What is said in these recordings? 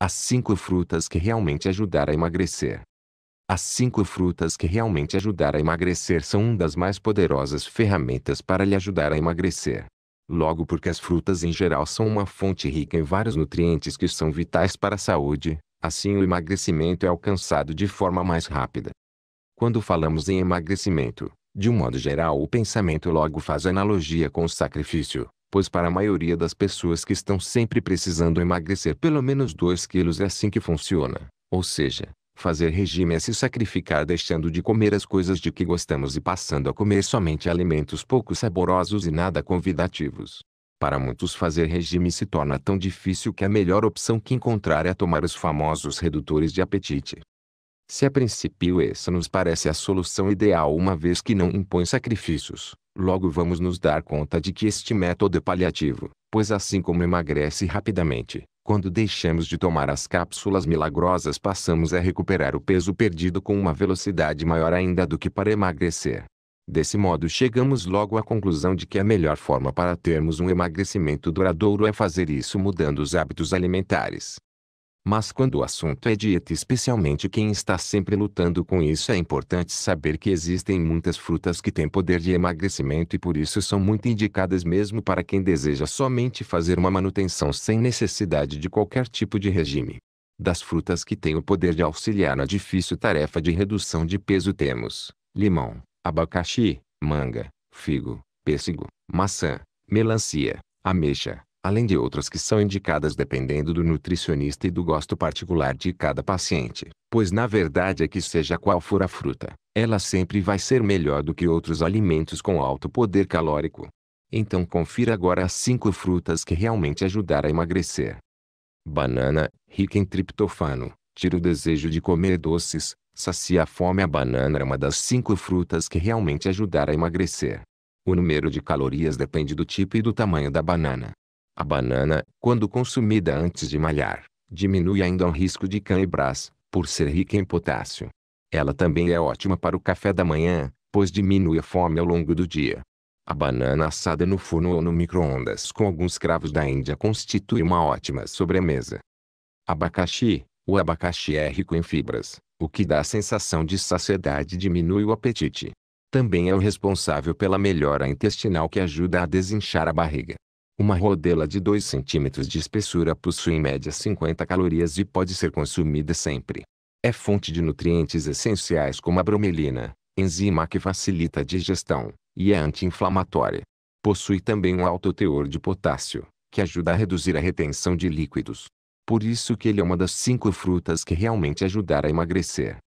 As cinco frutas que realmente ajudar a emagrecer. As cinco frutas que realmente ajudar a emagrecer são uma das mais poderosas ferramentas para lhe ajudar a emagrecer. Logo porque as frutas em geral são uma fonte rica em vários nutrientes que são vitais para a saúde, assim o emagrecimento é alcançado de forma mais rápida. Quando falamos em emagrecimento, de um modo geral o pensamento logo faz analogia com o sacrifício, pois para a maioria das pessoas que estão sempre precisando emagrecer pelo menos 2 quilos é assim que funciona. Ou seja, fazer regime é se sacrificar deixando de comer as coisas de que gostamos e passando a comer somente alimentos pouco saborosos e nada convidativos. Para muitos fazer regime se torna tão difícil que a melhor opção que encontrar é tomar os famosos redutores de apetite. Se a princípio essa nos parece a solução ideal uma vez que não impõe sacrifícios, Logo vamos nos dar conta de que este método é paliativo, pois assim como emagrece rapidamente, quando deixamos de tomar as cápsulas milagrosas passamos a recuperar o peso perdido com uma velocidade maior ainda do que para emagrecer. Desse modo chegamos logo à conclusão de que a melhor forma para termos um emagrecimento duradouro é fazer isso mudando os hábitos alimentares. Mas quando o assunto é dieta especialmente quem está sempre lutando com isso é importante saber que existem muitas frutas que têm poder de emagrecimento e por isso são muito indicadas mesmo para quem deseja somente fazer uma manutenção sem necessidade de qualquer tipo de regime. Das frutas que têm o poder de auxiliar na difícil tarefa de redução de peso temos limão, abacaxi, manga, figo, pêssego, maçã, melancia, ameixa, além de outras que são indicadas dependendo do nutricionista e do gosto particular de cada paciente, pois na verdade é que seja qual for a fruta, ela sempre vai ser melhor do que outros alimentos com alto poder calórico. Então confira agora as 5 frutas que realmente ajudar a emagrecer. Banana, rica em triptofano, tira o desejo de comer doces, sacia a fome. A banana é uma das 5 frutas que realmente ajudar a emagrecer. O número de calorias depende do tipo e do tamanho da banana, a banana, quando consumida antes de malhar, diminui ainda o risco de cãibras, por ser rica em potássio. Ela também é ótima para o café da manhã, pois diminui a fome ao longo do dia. A banana assada no forno ou no micro-ondas com alguns cravos da Índia constitui uma ótima sobremesa. Abacaxi. O abacaxi é rico em fibras, o que dá a sensação de saciedade e diminui o apetite. Também é o responsável pela melhora intestinal que ajuda a desinchar a barriga. Uma rodela de 2 cm de espessura possui em média 50 calorias e pode ser consumida sempre. É fonte de nutrientes essenciais como a bromelina, enzima que facilita a digestão, e é anti-inflamatória. Possui também um alto teor de potássio, que ajuda a reduzir a retenção de líquidos. Por isso que ele é uma das cinco frutas que realmente ajudar a emagrecer.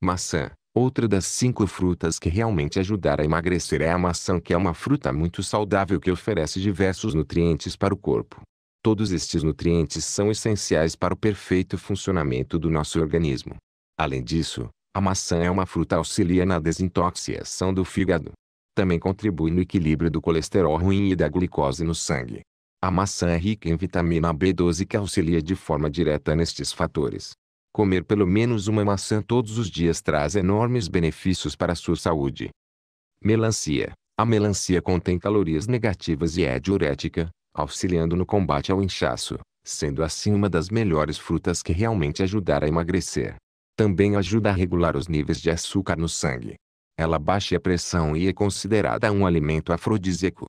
Maçã. Outra das cinco frutas que realmente ajudar a emagrecer é a maçã que é uma fruta muito saudável que oferece diversos nutrientes para o corpo. Todos estes nutrientes são essenciais para o perfeito funcionamento do nosso organismo. Além disso, a maçã é uma fruta auxilia na desintoxicação do fígado. Também contribui no equilíbrio do colesterol ruim e da glicose no sangue. A maçã é rica em vitamina B12 que auxilia de forma direta nestes fatores. Comer pelo menos uma maçã todos os dias traz enormes benefícios para a sua saúde. Melancia. A melancia contém calorias negativas e é diurética, auxiliando no combate ao inchaço, sendo assim uma das melhores frutas que realmente ajudar a emagrecer. Também ajuda a regular os níveis de açúcar no sangue. Ela baixa a pressão e é considerada um alimento afrodisíaco.